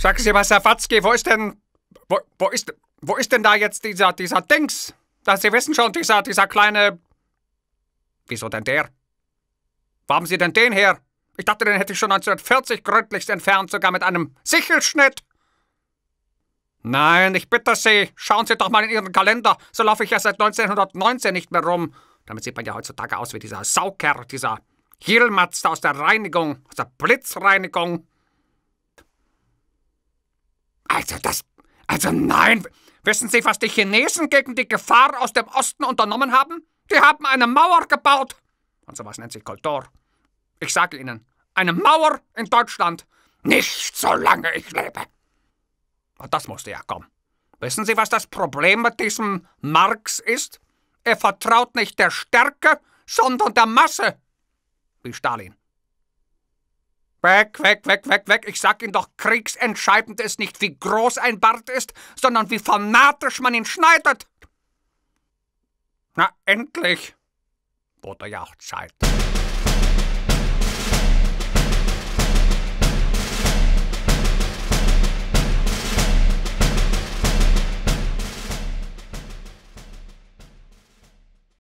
Sag Sie mal, Safatzki, wo ist denn. Wo, wo, ist, wo ist denn da jetzt dieser, dieser Dings? Dass Sie wissen schon, dieser, dieser kleine. Wieso denn der? Wo haben Sie denn den her? Ich dachte, den hätte ich schon 1940 gründlichst entfernt, sogar mit einem Sichelschnitt. Nein, ich bitte Sie, schauen Sie doch mal in Ihren Kalender. So laufe ich ja seit 1919 nicht mehr rum. Damit sieht man ja heutzutage aus wie dieser Saukerl, dieser Hielmatz aus der Reinigung, aus der Blitzreinigung. Also das. Also nein. Wissen Sie, was die Chinesen gegen die Gefahr aus dem Osten unternommen haben? Die haben eine Mauer gebaut. Und sowas nennt sich Kultur. Ich sage Ihnen, eine Mauer in Deutschland. Nicht solange ich lebe. Und das musste ja kommen. Wissen Sie, was das Problem mit diesem Marx ist? Er vertraut nicht der Stärke, sondern der Masse. Wie Stalin. Weg, weg, weg, weg, weg. Ich sag Ihnen doch, kriegsentscheidend ist nicht, wie groß ein Bart ist, sondern wie fanatisch man ihn schneidet. Na, endlich. Wurde ja auch Zeit.